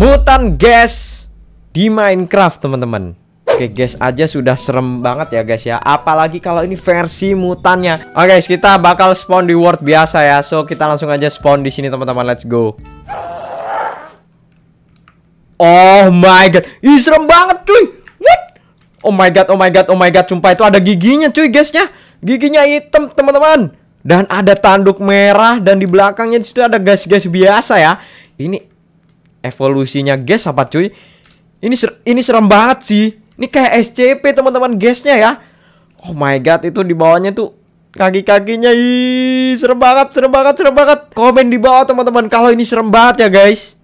Mutan Gas di Minecraft teman-teman Oke guys aja sudah serem banget ya guys ya Apalagi kalau ini versi mutannya Oke guys kita bakal spawn di world biasa ya So kita langsung aja spawn di sini teman-teman let's go Oh my god Ih serem banget cuy What? Oh my god oh my god oh my god Sumpah itu ada giginya cuy guysnya Giginya hitam teman-teman dan ada tanduk merah dan di belakangnya disitu ada guys gas biasa ya. Ini evolusinya guys apa cuy? Ini ser ini serem banget sih. Ini kayak SCP teman-teman guysnya ya. Oh my god itu di bawahnya tuh kaki-kakinya ih serem banget serem banget serem banget. Komen di bawah teman-teman kalau ini serem banget ya guys.